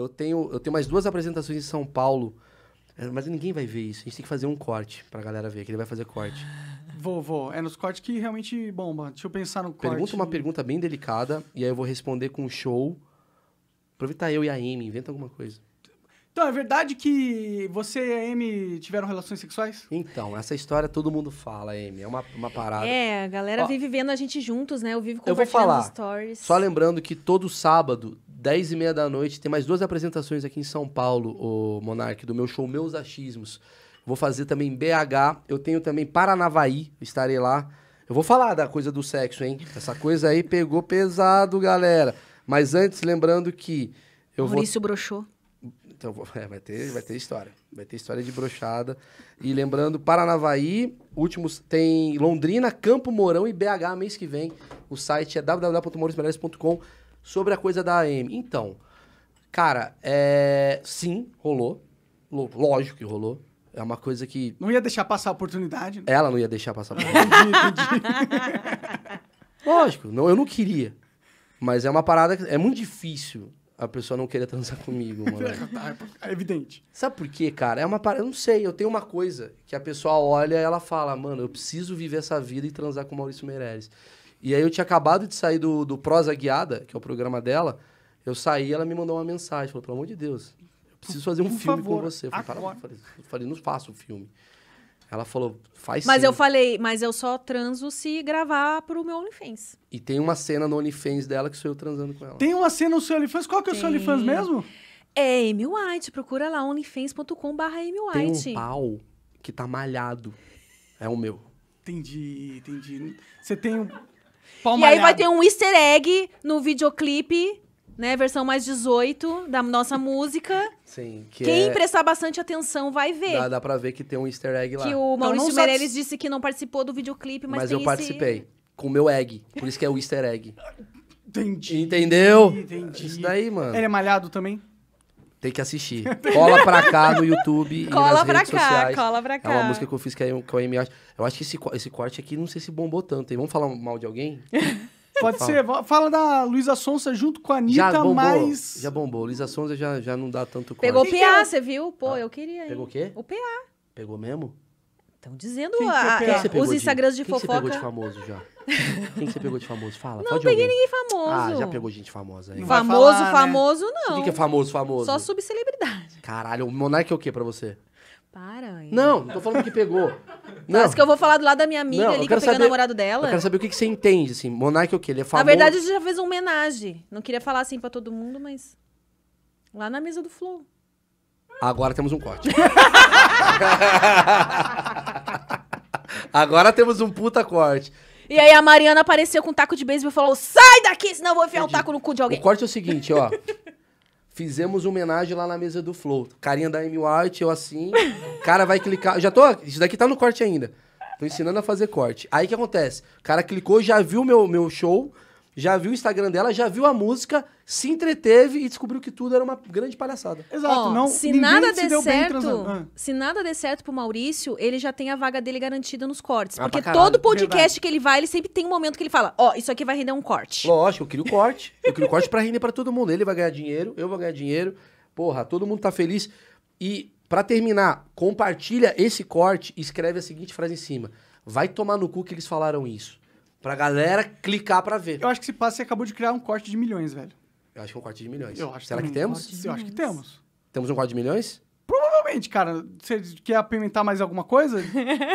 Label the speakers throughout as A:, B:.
A: eu tenho, eu tenho mais duas apresentações em São Paulo. É, mas ninguém vai ver isso. A gente tem que fazer um corte pra galera ver, que ele vai fazer corte.
B: Vou, vou. É nos cortes que realmente bomba. Deixa eu pensar no
A: corte. Pergunta uma pergunta bem delicada e aí eu vou responder com um show. Aproveita eu e a Amy, inventa alguma coisa.
B: Então, é verdade que você e a Amy
A: tiveram relações sexuais? Então, essa história todo mundo fala, Amy. É uma, uma parada.
C: É, a galera Ó, vive vendo a gente juntos, né? Eu vivo compartilhando eu vou falar. stories.
A: Só lembrando que todo sábado 10 e meia da noite, tem mais duas apresentações aqui em São Paulo, o Monark, do meu show Meus Achismos. Vou fazer também BH, eu tenho também Paranavaí, estarei lá. Eu vou falar da coisa do sexo, hein? Essa coisa aí pegou pesado, galera. Mas antes, lembrando que eu Maurício vou... broxou. Então, é, vai, ter, vai ter história. Vai ter história de brochada. E lembrando, Paranavaí, últimos tem Londrina, Campo Mourão e BH mês que vem. O site é www.mauriciomeirelles.com.br Sobre a coisa da AM. Então, cara, é... sim, rolou. Lógico que rolou. É uma coisa que. Não
B: ia deixar passar a oportunidade.
A: Né? Ela não ia deixar passar a oportunidade. Lógico, não, eu não queria. Mas é uma parada que é muito difícil a pessoa não querer transar comigo, mano. Tá, tá, é evidente. Sabe por quê, cara? É uma parada. Eu não sei, eu tenho uma coisa que a pessoa olha e ela fala, mano, eu preciso viver essa vida e transar com o Maurício Meirelles. E aí eu tinha acabado de sair do, do Prosa Guiada, que é o programa dela. Eu saí ela me mandou uma mensagem. Falou, pelo amor de Deus, eu preciso fazer um Por filme favor, com você. Eu falei, para, falei, falei, não faço filme. Ela falou, faz Mas sim. eu
C: falei, mas eu só transo se gravar pro meu OnlyFans.
A: E tem uma cena no OnlyFans dela que sou eu transando com ela. Tem uma cena no seu OnlyFans? Qual que é o seu
C: OnlyFans mesmo? É Amy White. Procura lá, onlyfans.com barra Amy White. Tem um
B: pau que tá malhado. É o meu. Entendi, entendi. Você tem um... Pão e malhado. aí vai ter
C: um easter egg no videoclipe, né? Versão mais 18 da nossa música.
A: Sim. Que Quem é... prestar
C: bastante atenção vai ver. Dá, dá
A: pra ver que tem um easter egg lá. Que o Maurício então, Meirelles
C: disse que não participou do videoclipe, mas, mas eu esse... participei.
A: Com o meu egg. Por isso que é o easter egg. Entendi. Entendeu? Entendi. Isso daí, mano. Ele
B: é malhado também?
A: Tem que assistir. Cola pra cá no YouTube cola e nas redes cá, sociais. Cola pra cá, É uma música que eu fiz que é, com a MA. Eu acho que esse, esse corte aqui, não sei se bombou tanto. Hein? Vamos falar mal de alguém?
B: Pode fala. ser. Fala da Luísa Sonza junto com a Anitta, já bombou, mas...
A: Já bombou. Luísa Sonza já, já não dá tanto corte. Pegou o PA,
C: você viu? Pô, ah, eu queria. Pegou o quê? O
A: PA. Pegou mesmo? Estão dizendo quem, a, quem é, os Instagrams de, de fofoca. Quem você pegou de famoso já? quem você pegou de famoso? Fala. Não peguei alguém. ninguém famoso. Ah, já pegou gente famosa aí. famoso, falar, né? famoso, né? não. O que é famoso, famoso? Só
C: subcelebridade.
A: Caralho, o Monark é o que pra você? Para, hein? Não, não tô falando que pegou. Não. Parece que eu
C: vou falar do lado da minha amiga não, ali, que eu peguei saber, o namorado dela. Eu quero saber
A: o que, que você entende, assim. Monark é o quê? Ele é famoso. Na verdade, você
C: já fez uma homenagem. Não queria falar assim pra todo mundo, mas. Lá na mesa do Flow.
A: Agora temos um corte. Agora temos um puta corte.
C: E aí a Mariana apareceu com um taco de beisebol e falou: sai daqui, senão eu vou enfiar o um taco no cu de alguém. O corte
A: é o seguinte, ó. Fizemos homenagem lá na mesa do Flow. Carinha da Amy White, eu assim. Cara vai clicar. Já tô. Isso daqui tá no corte ainda. Tô ensinando a fazer corte. Aí o que acontece? O cara clicou, já viu meu, meu show já viu o Instagram dela, já viu a música, se entreteve e descobriu que tudo era uma grande palhaçada. Exato, oh, não. Se nada der certo, ah.
C: se nada der certo pro Maurício, ele já tem a vaga dele garantida nos cortes, ah, porque todo podcast Verdade. que ele vai, ele sempre tem um momento que ele fala: "Ó, oh, isso aqui vai render um corte".
A: Lógico, eu queria o corte. Eu queria o corte para render para todo mundo. Ele vai ganhar dinheiro, eu vou ganhar dinheiro. Porra, todo mundo tá feliz. E para terminar, compartilha esse corte e escreve a seguinte frase em cima: "Vai tomar no cu que eles falaram isso". Pra
B: galera clicar pra ver. Eu acho que esse você acabou de criar um corte de milhões, velho. Eu acho que é um corte de milhões. Eu acho Será que temos? Eu acho que temos. Temos um corte de milhões? Provavelmente, cara. Você quer apimentar mais alguma coisa?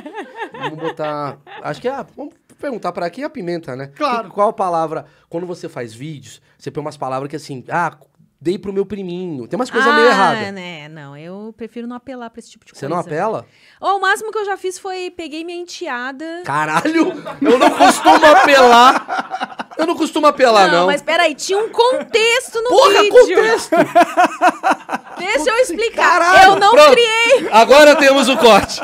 B: vamos botar. Acho que é. Vamos perguntar pra quem
A: pimenta, né? Claro. Que, qual palavra. Quando você faz vídeos, você põe umas palavras que assim. Ah, dei pro meu priminho. Tem umas coisas ah, meio erradas.
C: né? Não, eu prefiro não apelar pra esse tipo de Você coisa. Você não apela? Oh, o máximo que eu já fiz foi peguei minha enteada.
A: Caralho! Eu não costumo apelar. Eu não costumo apelar, não. Não, mas
C: peraí, tinha um contexto no Porra, vídeo. contexto! Deixa eu explicar. Caralho, eu não pronto. criei. Agora temos o corte.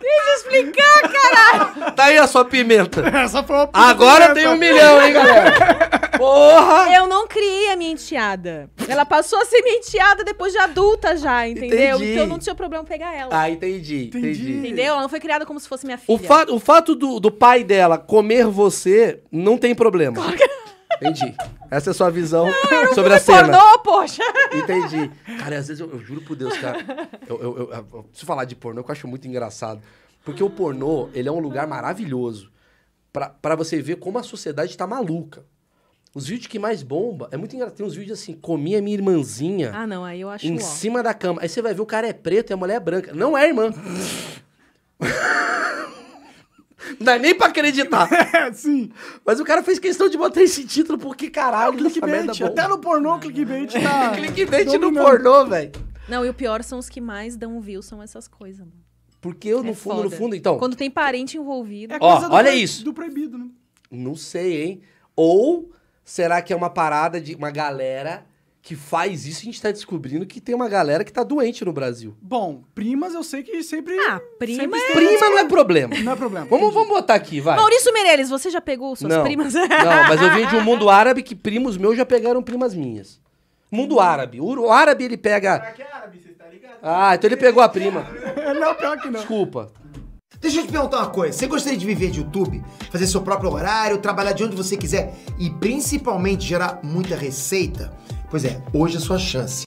C: Deixa eu explicar, caralho!
A: Tá aí a sua pimenta. Essa é, foi uma pimenta. Agora tem um milhão, hein, galera?
C: Porra! Eu não criei a minha enteada. Ela passou a ser minha enteada depois de adulta já, entendeu? Entendi. Então não tinha problema pegar ela.
A: Ah, entendi, entendi. Entendeu?
C: Ela não foi criada como se fosse minha filha. O, fa
A: o fato do, do pai dela comer você não tem problema. É? Entendi. Essa é a sua visão ah, não, sobre a cena. Pornô, poxa! Entendi. Cara, às vezes eu, eu juro por Deus, cara. Eu, eu, eu, eu, se falar de pornô, eu acho muito engraçado. Porque o pornô, ele é um lugar maravilhoso para você ver como a sociedade tá maluca. Os vídeos que mais bomba, é muito engraçado. Tem uns vídeos assim, comia minha irmãzinha. Ah,
C: não, aí eu acho Em ó. cima
A: da cama. Aí você vai ver o cara é preto e a mulher é branca. Não é irmã. não dá nem pra acreditar. É, sim. Mas o cara fez questão de botar esse título porque, caralho, clickbait. É até
B: no pornô, clickbait tá. clickbait no pornô,
A: velho. Não, e o
C: pior são os que mais dão view, são essas coisas, mano.
A: Porque eu, é no fundo, foda. no fundo, então. Quando
C: tem parente
B: envolvido. É Ó, olha pro... isso. Do proibido, né?
A: Não sei, hein? Ou Será que é uma parada de uma galera que faz isso? A gente tá descobrindo que tem uma galera que tá doente no Brasil. Bom,
B: primas eu sei que sempre. Ah, prima. é-
A: Prima não é problema. Não é problema. Vamos, vamos botar aqui, vai. Maurício
C: Meirelles, você já pegou suas não, primas? não, mas eu vim
A: de um mundo árabe que primos meus já pegaram primas minhas. Mundo árabe. O árabe ele pega. Aqui é árabe, você tá ligado? Ah, então ele pegou a prima. Não, pior que não. Desculpa. Deixa eu te perguntar uma coisa. Você gostaria de viver de YouTube? Fazer seu próprio horário, trabalhar de onde você quiser e principalmente gerar muita receita? Pois é, hoje é a sua chance.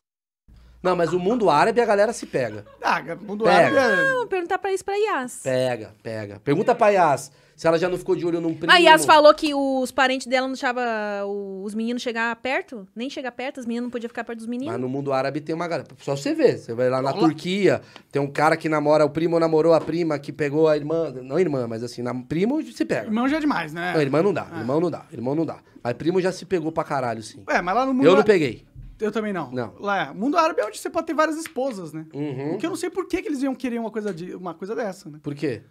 A: Não, mas o mundo árabe a galera se pega.
B: Ah, mundo árabe Pega.
A: é...
C: Não, perguntar pra isso pra Yas.
A: Pega, pega. Pergunta pra Yas se ela já não ficou de olho num primo. A Yas falou
C: que os parentes dela não deixavam os meninos chegar perto, nem chegar perto, as meninas não podiam ficar perto dos meninos. Mas
A: no mundo árabe tem uma galera. Só você vê. Você vai lá na Olá. Turquia, tem um cara que namora, o primo namorou a prima, que pegou a irmã. Não irmã, mas assim, na, primo se pega. Irmão
B: já é demais, né? Não, irmã
A: não dá, é. irmão não dá, irmão não dá. Mas primo já se pegou pra caralho, sim. Ué, mas lá no mundo... Eu não peguei. Eu também não. Não.
B: Lá, mundo árabe é onde você pode ter várias esposas, né? Uhum. eu não sei por que, que eles iam querer uma coisa, de, uma coisa dessa, né? Por quê?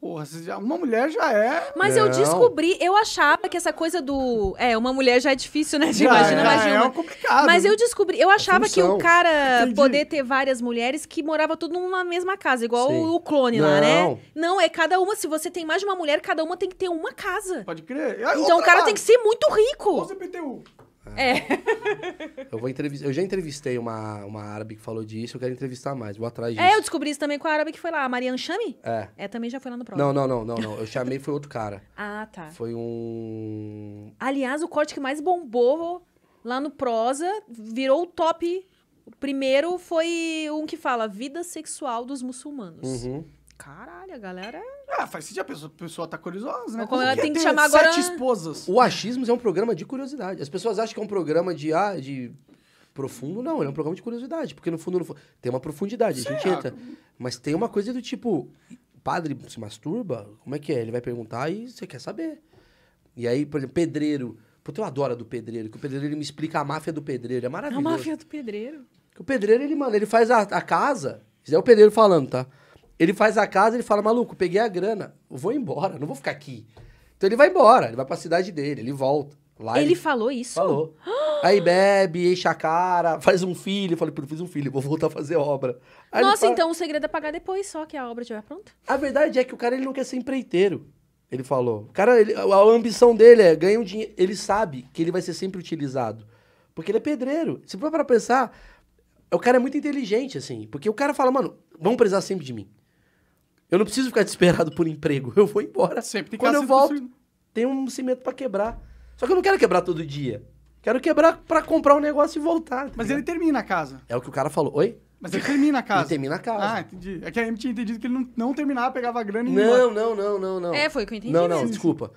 B: Porra, uma mulher
C: já é. Mas não. eu descobri, eu achava que essa coisa do. É, uma mulher já é difícil, né? De imaginar é, mais de é uma. É complicado. Mas né? eu descobri, eu achava que o cara Entendi. poder ter várias mulheres que morava tudo numa mesma casa, igual o clone não. lá, né? Não, é cada uma, se você tem mais de uma mulher, cada uma tem que ter uma casa. Pode crer. Aí, então o cara lá. tem que ser muito rico. Ou CPTU. É. é.
A: Eu vou entrevistar. Eu já entrevistei uma, uma árabe que falou disso, eu quero entrevistar mais, vou atrás disso. É, eu
C: descobri isso também com a árabe que foi lá, a Marianne Chame? É. É, também já foi lá no Prosa. Não, não, não,
A: não, não. Eu chamei foi outro cara. ah, tá. Foi um.
C: Aliás, o corte que mais bombou lá no Prosa virou o top. O primeiro foi um que fala vida sexual dos muçulmanos. Uhum caralho, a galera. É
B: ah, faz sentido, a pessoa, a pessoa tá curiosa,
A: né? Como ela tem é que chamar agora. sete esposas. O achismo é um programa de curiosidade. As pessoas acham que é um programa de. Ah, de... Profundo não, ele é um programa de curiosidade, porque no fundo, no fundo tem uma profundidade, a gente entra. Mas tem uma coisa do tipo, o padre se masturba? Como é que é? Ele vai perguntar e você quer saber. E aí, por exemplo, pedreiro. Puta, eu adoro a do pedreiro, que o pedreiro ele me explica a máfia do pedreiro. É maravilhoso. É a máfia
C: do pedreiro.
A: Que o pedreiro, ele, mano, ele faz a, a casa. Isso é o pedreiro falando, tá? Ele faz a casa, ele fala, maluco, peguei a grana, vou embora, não vou ficar aqui. Então ele vai embora, ele vai pra cidade dele, ele volta. Lá ele, ele falou isso? Falou. Aí bebe, enche a cara, faz um filho. Eu falei, pô, fiz um filho, vou voltar a fazer obra. Aí Nossa, fala, então
C: o segredo é pagar depois só que a obra estiver é pronta?
A: A verdade é que o cara ele não quer ser empreiteiro. Ele falou. O cara, ele, a ambição dele é ganhar um dinheiro. Ele sabe que ele vai ser sempre utilizado. Porque ele é pedreiro. Se for para pensar, o cara é muito inteligente, assim. Porque o cara fala, mano, vão precisar sempre de mim. Eu não preciso ficar desesperado por emprego. Eu vou embora. Sempre tem que Quando eu volto, tem um cimento para quebrar. Só que eu não quero quebrar todo dia.
B: Quero quebrar para comprar um negócio e voltar. Tá Mas ligado? ele termina a casa. É o que o cara falou. Oi? Mas ele termina a casa. Ele termina a casa. Ah, entendi. É que a gente tinha entendido que ele não, não terminava, pegava a grana e Não, não, não, não, não. É, foi o que eu entendi. Não, não, mesmo. desculpa.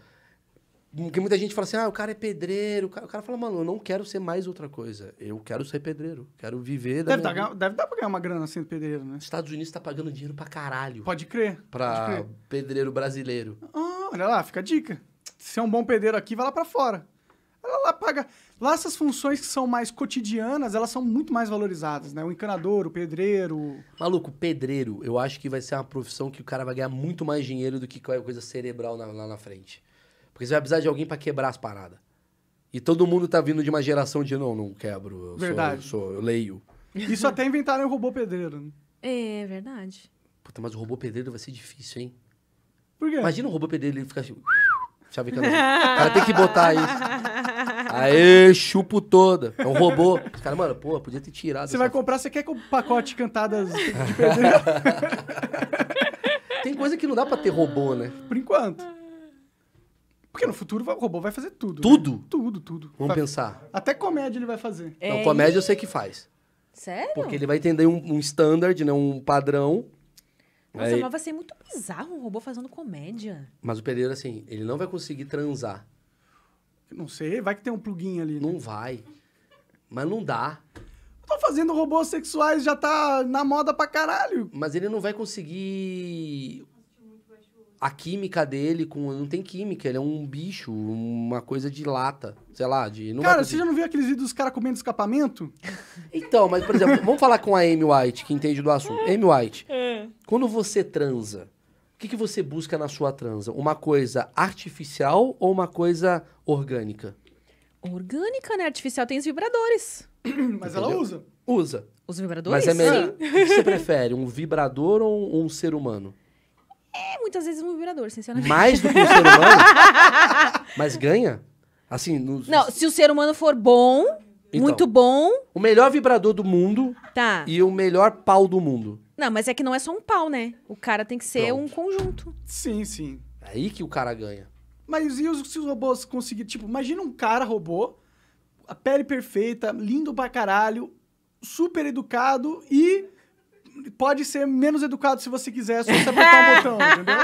B: Porque muita gente fala assim, ah, o cara é pedreiro. O cara, o cara
A: fala, mano, eu não quero ser mais outra coisa. Eu quero ser pedreiro. Quero viver da deve, tá dar,
B: deve dar pra ganhar uma grana sendo pedreiro, né? Estados Unidos tá pagando dinheiro pra caralho. Pode crer. Pra pode crer.
A: pedreiro brasileiro.
B: Ah, olha lá, fica a dica. Se é um bom pedreiro aqui, vai lá pra fora. Ela lá paga. Lá essas funções que são mais cotidianas, elas são muito mais valorizadas, né? O encanador, o pedreiro. Maluco, pedreiro, eu acho que vai ser uma profissão que o cara vai ganhar muito mais dinheiro do que qualquer
A: coisa cerebral lá na frente. Porque você vai precisar de alguém para quebrar as paradas. E todo mundo tá vindo de uma geração de não, não quebro. Eu verdade. Sou, eu, sou, eu leio.
B: Isso até inventaram o robô pedreiro. Né?
C: É verdade.
A: Puta, mas o robô pedreiro vai ser difícil, hein? Por quê? Imagina o robô pedreiro ele ficar assim. Chave O cara tem que botar aí. Aê, chupo toda. É um robô. Os caras, mano, pô, podia ter tirado. Você vai comprar, você quer com pacote cantadas de pedreiro? tem coisa que não dá pra ter robô, né?
B: Por enquanto. Porque no futuro o robô vai fazer tudo. Né? Tudo? Né? Tudo, tudo. Vamos vai... pensar. Até comédia ele vai fazer. É... Não, comédia eu sei que faz.
C: Sério? Porque ele
B: vai entender um
A: standard, um né? um padrão. Nossa, aí... mas vai
C: ser muito bizarro um robô fazendo comédia.
A: Mas o Pereira, assim, ele não vai conseguir transar.
B: Não sei, vai que tem um plugin ali. Né? Não vai. Mas não dá. Estão fazendo robôs sexuais, já tá
A: na moda pra caralho. Mas ele não vai conseguir a química dele com. Não tem química, ele é um bicho, uma coisa de lata. Sei lá, de. cara, você já
B: não viu aqueles vídeos dos caras comendo escapamento?
A: Então, mas, por exemplo, vamos falar com a Amy White, que entende do assunto. Amy White, é. quando você transa, o que, que você busca na sua transa? Uma coisa artificial ou uma coisa orgânica?
C: Orgânica, né? Artificial tem os vibradores. Mas Entendeu? ela usa. Usa. Os
A: vibradores? Mas é melhor. O ah. que você prefere, um vibrador ou um ser humano?
C: é muitas vezes um vibrador,
A: sinceramente. Mais do que um ser humano? mas ganha? Assim, Não, se o ser humano for bom, então, muito bom. O melhor vibrador do mundo tá. e o melhor pau do mundo.
C: Não, mas é que não é só um pau, né? O cara tem que ser Pronto. um conjunto.
A: Sim, sim. É aí que o cara ganha.
B: Mas e os, se os robôs conseguirem? Tipo, imagina um cara robô, a pele perfeita, lindo pra caralho, super educado e pode ser menos educado se você quiser, é só você apertar o botão, entendeu?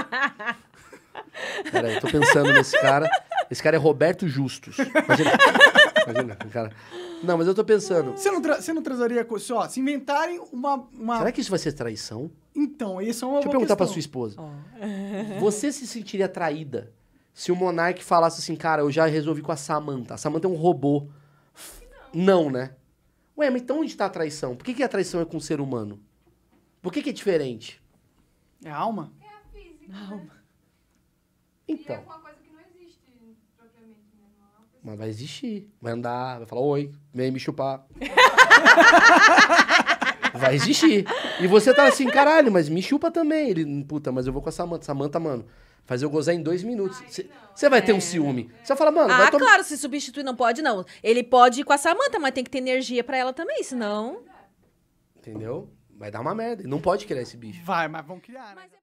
A: Peraí, tô pensando nesse cara. Esse cara é Roberto Justus. Imagina, imagina cara. Não, mas eu tô pensando. Você não,
B: você não transaria com. Se, ó, se inventarem uma, uma, Será que isso vai
A: ser traição?
B: Então, isso é uma. Deixa eu perguntar questão. pra sua esposa. Oh. Você se
A: sentiria traída se o Monark falasse assim, cara, eu já resolvi com a Samantha. A Samantha é um robô. Não, não né? Ué, mas então onde tá a traição? Por que, que a traição é com o ser humano? Por que, que é diferente? É a alma? É a
C: física. Né? alma.
A: É então. é coisa que não existe propriamente, né? É mas vai existir. Vai andar, vai falar oi, vem me chupar. vai existir. E você tá assim, caralho, mas me chupa também. Ele, puta, mas eu vou com a Samanta. Samanta, mano, fazer eu gozar em dois minutos. Você vai é. ter um é. ciúme.
C: Você vai falar, mano. Ah, claro, se substituir não pode, não. Ele pode ir com a Samanta, mas tem que ter energia para ela também, senão.
A: Entendeu? vai dar uma merda. Não pode criar esse bicho. Vai,
B: mas vão criar, né? Mas... É